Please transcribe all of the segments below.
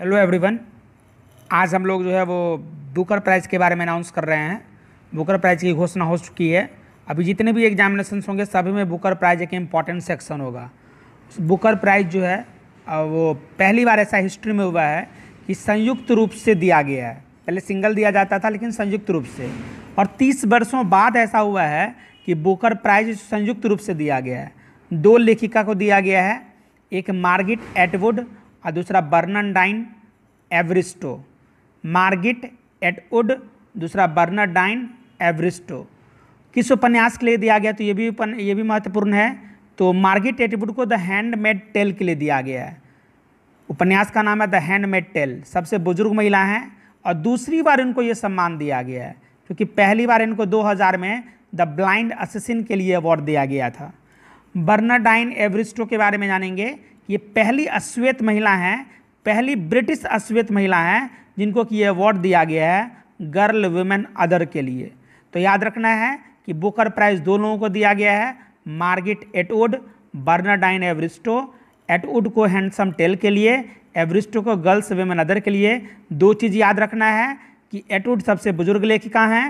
hello everyone आज हम लोग जो है वो बुकर प्राइज़ के बारे में अनाउंस कर रहे हैं बुकर प्राइज़ की घोषणा हो चुकी है अभी जितने भी एग्जामिनेशन होंगे सभी में बुकर प्राइज़ एक इम्पॉर्टेंट सेक्शन होगा बुकर प्राइज़ जो है वो पहली बार ऐसा हिस्ट्री में हुआ है कि संयुक्त रूप से दिया गया है पहले सिंगल दिया जाता था लेकिन संयुक्त रूप से और तीस वर्षों बाद ऐसा हुआ है कि बुकर प्राइज़ संयुक्त रूप से दिया गया है दो लेखिका को दिया गया है एक मार्गिट एटवुड और दूसरा Bernardine Evaristo Margaret Atwood दूसरा बर्नर डाइन एवरिस्टो किस उपन्यास के लिए दिया गया तो ये भी उपन ये भी महत्वपूर्ण है तो मार्गिट एटवुड को द हैंडमेड टेल के लिए दिया गया है उपन्यास का नाम है द हैंडमेड टेल सबसे बुजुर्ग महिला हैं और दूसरी बार इनको ये सम्मान दिया गया है क्योंकि पहली बार इनको 2000 में द ब्लाइंड असिन के लिए अवार्ड दिया गया था बर्नाडाइन एवरिस्टो के बारे में जानेंगे ये पहली अश्वेत महिला हैं पहली ब्रिटिश अश्वेत महिला हैं जिनको कि ये अवार्ड दिया गया है गर्ल वुमेन अदर के लिए तो याद रखना है कि बुकर प्राइज़ दो लोगों को दिया गया है Margaret Atwood Bernardine Evaristo Atwood को हैंडसम टेल के लिए एवरिस्टो को गर्ल्स वेमेन अदर के लिए दो चीज़ याद रखना है कि एटवुड सबसे बुजुर्ग लेखिका हैं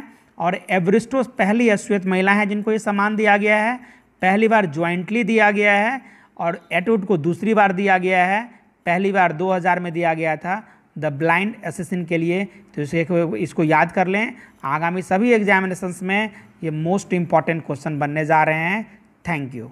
और एवरिस्टो पहली अश्वेत महिला हैं जिनको ये सम्मान दिया गया है पहली बार ज्वाइंटली दिया गया है और एटवुड को दूसरी बार दिया गया है पहली बार 2000 में दिया गया था द ब्लाइंड एसेसिन के लिए तो इसे इसको याद कर लें आगामी सभी एग्जामिनेशंस में ये मोस्ट इम्पॉर्टेंट क्वेश्चन बनने जा रहे हैं थैंक यू